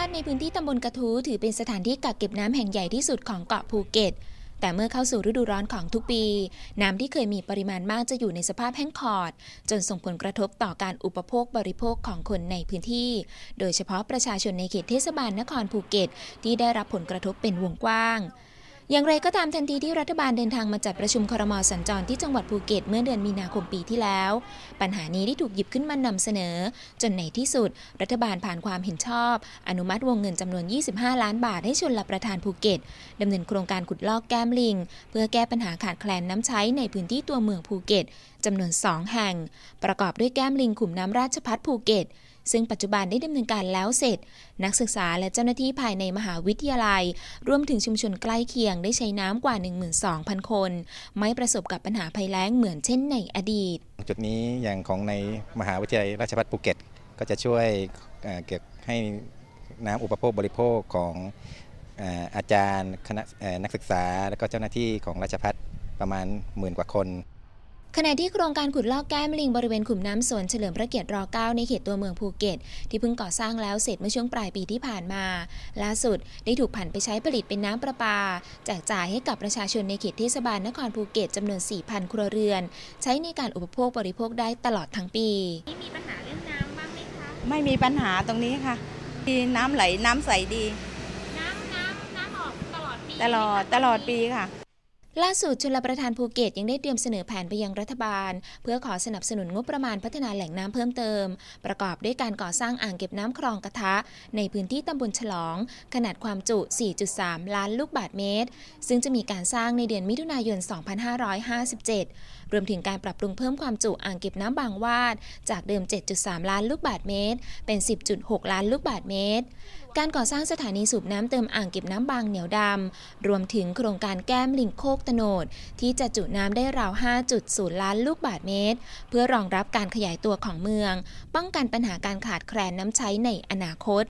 านในพื้นที่ตำบลกระทูถือเป็นสถานที่กักเก็บน้ำแห่งใหญ่ที่สุดของเกาะภูเก็ต แต่เมื่อเข้าสู่ฤดูร้อนของทุกปี น้ำที่เคยมีปริมาณมากจะอยู่ในสภาพแห้งขอด จนส่งผลกระทบต่อการอุปโภคบริโภคของคนในพื้นที่ โดยเฉพาะประชาชนในเขตเทศบาลนครภูเก็ตที่ได้รับผลกระทบเป็นวงกว้างอย่างไรก็ตามทันทีที่รัฐบาลเดินทางมาจัดประชุมครมสัญจรที่จังหวัดภูเก็ตเมื่อเดือนมีนาคมปีที่แล้ว ปัญหานี้ได้ถูกหยิบขึ้นมานำเสนอ จนในที่สุด รัฐบาลผ่านความเห็นชอบ อนุมัติวงเงินจำนวน 25 ล้านบาทให้ชนลประทานภูเก็ต ดำเนินโครงการขุดลอกแก้มลิงเพื่อแก้ปัญหาขาดแคลนน้ำใช้ในพื้นที่ตัวเมืองภูเก็ต จำนวน 2 แห่ง ประกอบด้วยแก้มลิงขุมน้ำราชพัฒภูเก็ตซึ่งปัจจุบันได้ดำเนินการแล้วเสร็จ นักศึกษาและเจ้าหน้าที่ภายในมหาวิทยาลัยรวมถึงชุมชนใกล้เคียงได้ใช้น้ำกว่า 12,000 คน ไม่ประสบกับปัญหาภัยแล้งเหมือนเช่นในอดีต จุดนี้อย่างของในมหาวิทยาลัยราชภัฏภูเก็ตก็จะช่วยเก็บให้น้ำอุปโภคบริโภคของอาจารย์คณะนักศึกษา และก็เจ้าหน้าที่ของราชพัฒประมาณหมื่นกว่าคนขณะที่โครงการขุดลอกแก้มลิงบริเวณขุมน้ำสวนเฉลิมพระเกียรติร9ในเขตตัวเมืองภูเก็ต ที่เพิ่งก่อสร้างแล้วเสร็จเมื่อช่วงปลายปีที่ผ่านมา ล่าสุดได้ถูกผันไปใช้ผลิตเป็นน้ำประปาแจกจ่ายให้กับประชาชนในเขตเทศบาล นครภูเก็ตจำนวน 4,000 ครัวเรือน ใช้ในการอุปโภคบริโภคได้ตลอดทั้งปีไมีปัญหาเรื่องน้ำบ้างไหมคะไม่มีปัญหาตรงนี้ค่ะดีน้ำไหลน้ำใสดีน้ำน้ำน้ำออกตลอดปีตลอดตลอดปีค่ะล่าสุดชลประธานภูเก็ตยังได้เตรียมเสนอแผนไปยังรัฐบาล เพื่อขอสนับสนุนงบประมาณพัฒนาแหล่งน้ำเพิ่มเติม ประกอบด้วยการก่อสร้างอ่างเก็บน้ำคลองกระทะ ในพื้นที่ตำบลฉลองขนาดความจุ 4.3 ล้านลูกบาทเมตร ซึ่งจะมีการสร้างในเดือนมิถุนายน 2557 รวมถึงการปรับปรุงเพิ่มความจุอ่างเก็บน้ำบางวาด จากเดิม 7.3 ล้านลูกบาทเมตร เป็น 10.6 ล้านลูกบาทเมตรการก่อสร้างสถานีสูบน้ำเติมอ่างเก็บน้ำบางเหนียวดำ รวมถึงโครงการแก้มลิงโคกตโนด ที่จะจุน้ำได้ราว 5.0 ล้านลูกบาทเมตร เพื่อรองรับการขยายตัวของเมือง ป้องกันปัญหาการขาดแคลนน้ำใช้ในอนาคต